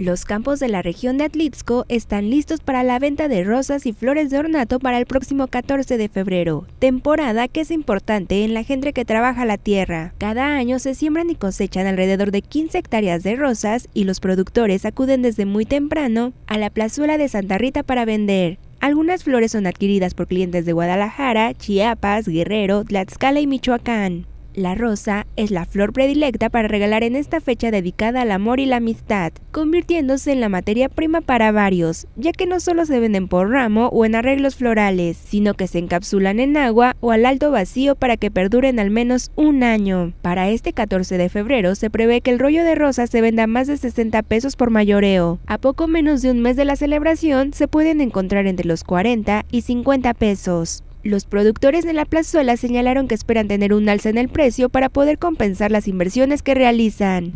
Los campos de la región de Atlitzco están listos para la venta de rosas y flores de ornato para el próximo 14 de febrero, temporada que es importante en la gente que trabaja la tierra. Cada año se siembran y cosechan alrededor de 15 hectáreas de rosas y los productores acuden desde muy temprano a la plazuela de Santa Rita para vender. Algunas flores son adquiridas por clientes de Guadalajara, Chiapas, Guerrero, Tlaxcala y Michoacán. La rosa es la flor predilecta para regalar en esta fecha dedicada al amor y la amistad, convirtiéndose en la materia prima para varios, ya que no solo se venden por ramo o en arreglos florales, sino que se encapsulan en agua o al alto vacío para que perduren al menos un año. Para este 14 de febrero se prevé que el rollo de rosa se venda a más de 60 pesos por mayoreo. A poco menos de un mes de la celebración se pueden encontrar entre los 40 y 50 pesos. Los productores de la plazuela señalaron que esperan tener un alza en el precio para poder compensar las inversiones que realizan.